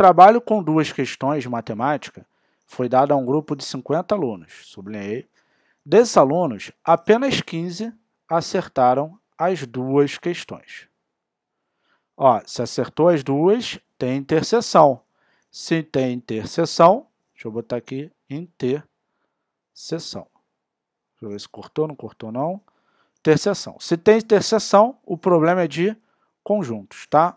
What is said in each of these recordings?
trabalho com duas questões de matemática foi dado a um grupo de 50 alunos, sublinhei. Desses alunos, apenas 15 acertaram as duas questões. Ó, se acertou as duas, tem interseção. Se tem interseção, deixa eu botar aqui interseção. Deixa eu ver se cortou, não cortou não. Interseção. Se tem interseção, o problema é de conjuntos, tá?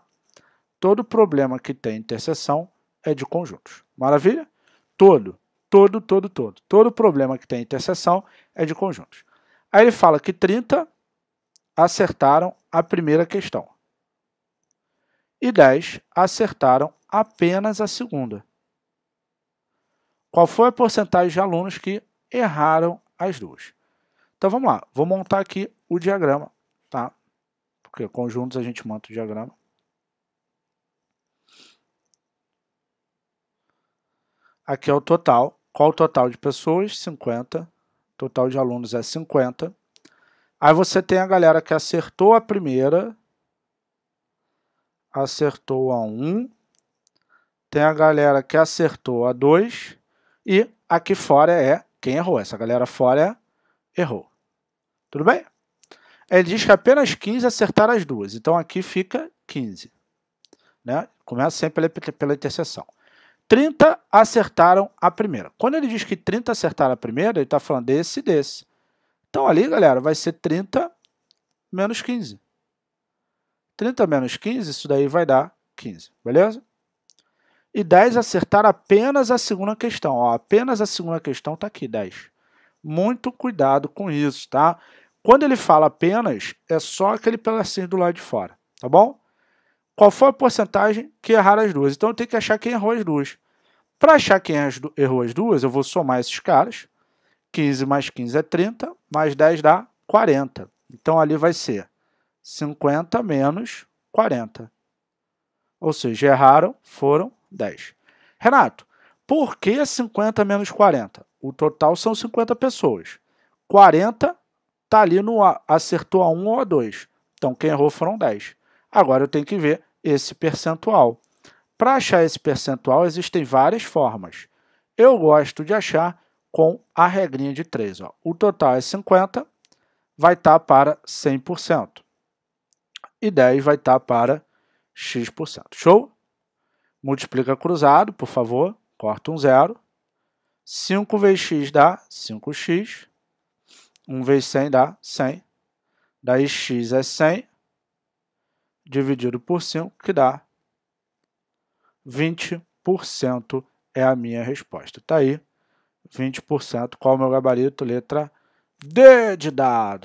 Todo problema que tem interseção é de conjuntos. Maravilha? Todo, todo, todo, todo. Todo problema que tem interseção é de conjuntos. Aí ele fala que 30 acertaram a primeira questão. E 10 acertaram apenas a segunda. Qual foi a porcentagem de alunos que erraram as duas? Então vamos lá, vou montar aqui o diagrama, tá? Porque conjuntos a gente monta o diagrama. Aqui é o total. Qual o total de pessoas? 50. Total de alunos é 50. Aí você tem a galera que acertou a primeira, acertou a 1, tem a galera que acertou a 2 e aqui fora é quem errou. Essa galera fora é, errou. Tudo bem? Ele diz que apenas 15 acertaram as duas, então aqui fica 15. Né? Começa sempre pela, pela interseção. 30 acertaram a primeira. Quando ele diz que 30 acertaram a primeira, ele está falando desse e desse. Então ali, galera, vai ser 30 menos 15. 30 menos 15, isso daí vai dar 15, beleza? E 10 acertaram apenas a segunda questão. Ó, apenas a segunda questão está aqui, 10. Muito cuidado com isso, tá? Quando ele fala apenas, é só aquele pedacinho do lado de fora, tá bom? qual foi a porcentagem que erraram as duas. Então eu tenho que achar quem errou as duas. Para achar quem errou as duas, eu vou somar esses caras. 15 mais 15 é 30, mais 10 dá 40. Então ali vai ser 50 menos 40. Ou seja, erraram, foram 10. Renato, por que 50 menos 40? O total são 50 pessoas. 40 está ali no A, acertou a 1 ou a 2. Então quem errou foram 10. Agora eu tenho que ver esse percentual. Para achar esse percentual, existem várias formas. Eu gosto de achar com a regrinha de 3. Ó. O total é 50, vai estar tá para 100%. E 10 vai estar tá para x%. Show? Multiplica cruzado, por favor. Corta um zero. 5 vezes x dá 5x. 1 vezes 100 dá 100. Daí x é 100 dividido por 5, que dá 20% é a minha resposta. Está aí, 20%, qual é o meu gabarito? Letra D de dado.